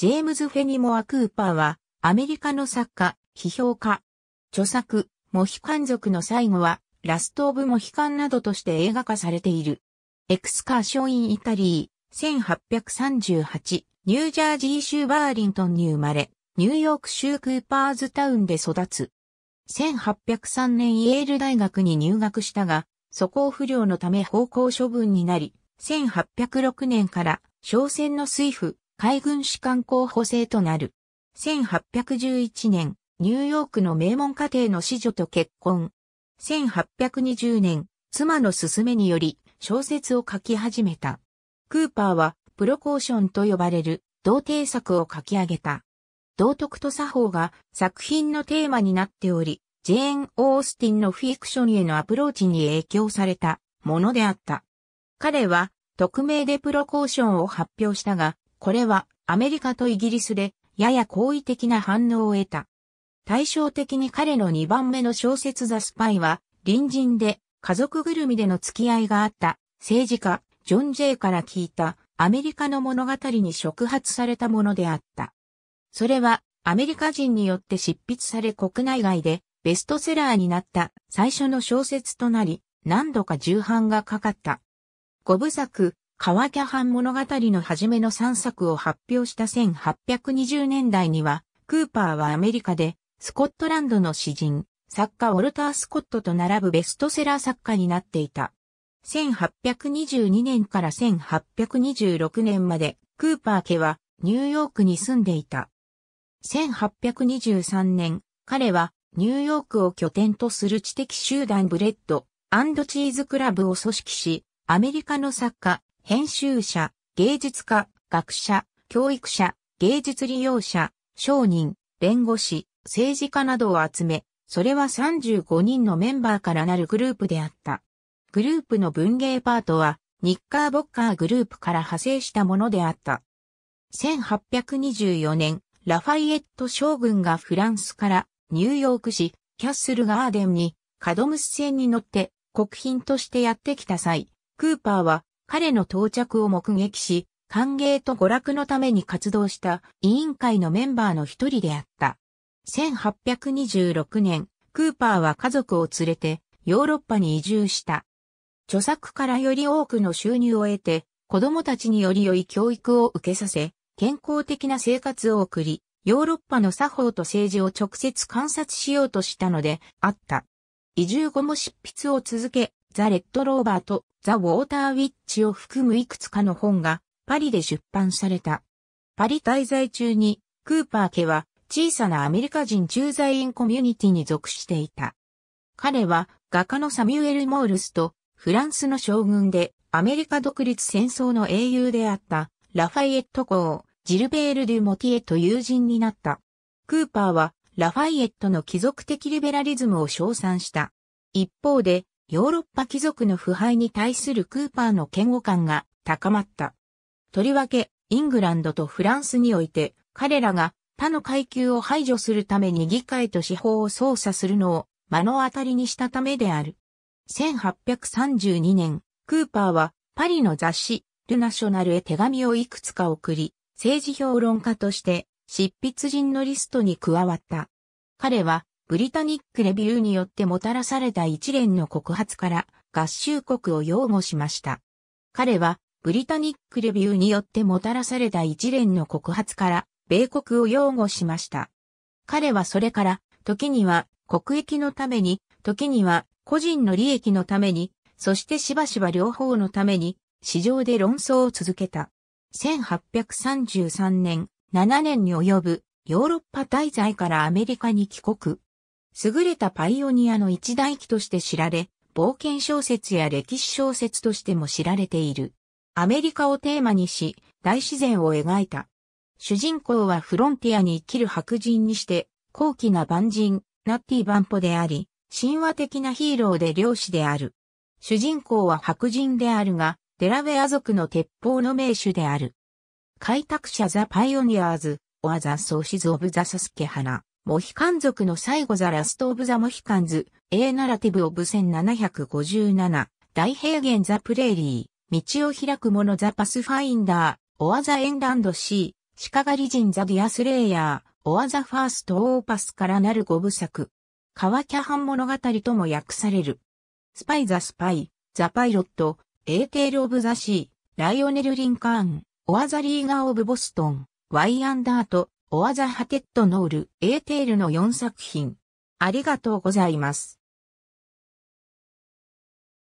ジェームズ・フェニモア・クーパーは、アメリカの作家、批評家。著作、モヒカン族の最後は、ラスト・オブ・モヒカンなどとして映画化されている。エクスカーショイン・イタリー、1838、ニュージャージー州バーリントンに生まれ、ニューヨーク州クーパーズタウンで育つ。1803年イエール大学に入学したが、素行不良のため方向処分になり、1806年から商船の水夫、海軍士官候補生となる。1811年、ニューヨークの名門家庭の子女と結婚。1820年、妻の勧めにより小説を書き始めた。クーパーはプロコーションと呼ばれる童貞作を書き上げた。道徳と作法が作品のテーマになっており、ジェーン・オースティンのフィクションへのアプローチに影響されたものであった。彼は匿名でプロコーションを発表したが、これはアメリカとイギリスでやや好意的な反応を得た。対照的に彼の2番目の小説ザ・スパイは、隣人で家族ぐるみでの付き合いがあった政治家ジョン・ジェイから聞いたアメリカの物語に触発されたものであった。それはアメリカ人によって執筆され国内外でベストセラーになった最初の小説となり何度か重版がかかった。五部作川キャハン物語の初めの3作を発表した1820年代には、クーパーはアメリカで、スコットランドの詩人、作家ウォルター・スコットと並ぶベストセラー作家になっていた。1822年から1826年まで、クーパー家はニューヨークに住んでいた。1823年、彼はニューヨークを拠点とする知的集団ブレッドチーズクラブを組織し、アメリカの作家、編集者、芸術家、学者、教育者、芸術利用者、商人、弁護士、政治家などを集め、それは35人のメンバーからなるグループであった。グループの文芸パートは、ニッカーボッカーグループから派生したものであった。1824年、ラファイエット将軍がフランスからニューヨーク市キャッスルガーデンにカドムス船に乗って国賓としてやってきた際、クーパーは彼の到着を目撃し、歓迎と娯楽のために活動した委員会のメンバーの一人であった。1826年、クーパーは家族を連れてヨーロッパに移住した。著作からより多くの収入を得て、子供たちにより良い教育を受けさせ、健康的な生活を送り、ヨーロッパの作法と政治を直接観察しようとしたのであった。移住後も執筆を続け、ザ・レッド・ローバーとザ・ウォーター・ウィッチを含むいくつかの本がパリで出版された。パリ滞在中にクーパー家は小さなアメリカ人駐在員コミュニティに属していた。彼は画家のサミュエル・モールスとフランスの将軍でアメリカ独立戦争の英雄であったラファイエット公、ジルベール・デュ・モティエと友人になった。クーパーはラファイエットの貴族的リベラリズムを称賛した。一方でヨーロッパ貴族の腐敗に対するクーパーの嫌悪感が高まった。とりわけ、イングランドとフランスにおいて、彼らが他の階級を排除するために議会と司法を操作するのを目の当たりにしたためである。1832年、クーパーはパリの雑誌、ルナショナルへ手紙をいくつか送り、政治評論家として執筆人のリストに加わった。彼はブリタニックレビューによってもたらされた一連の告発から合衆国を擁護しました。彼はブリタニックレビューによってもたらされた一連の告発から米国を擁護しました。彼はそれから時には国益のために、時には個人の利益のために、そしてしばしば両方のために、市場で論争を続けた。1833年、7年に及ぶヨーロッパ滞在からアメリカに帰国。優れたパイオニアの一大機として知られ、冒険小説や歴史小説としても知られている。アメリカをテーマにし、大自然を描いた。主人公はフロンティアに生きる白人にして、高貴な万人、ナッティ・バンポであり、神話的なヒーローで漁師である。主人公は白人であるが、デラウェア族の鉄砲の名手である。開拓者ザ・パイオニアーズ、オアザ・ソーシズ・オブ・ザ・サスケ・ハナ。モヒカン族の最後ザラストオブザモヒカンズ、A ナラティブオブ1757、大平原ザプレーリー、道を開く者ザパスファインダー、オアザエンランド C、鹿狩り人ザディアスレイヤー、オアザファーストオーパスからなる五部作。川キャハン物語とも訳される。スパイザスパイ、ザパイロット、エーテールオブザシー、ライオネル・リンカーン、オアザリーガーオブボストン、ワイアンダート、オアザハテッドノール、エーテールの4作品。ありがとうございます。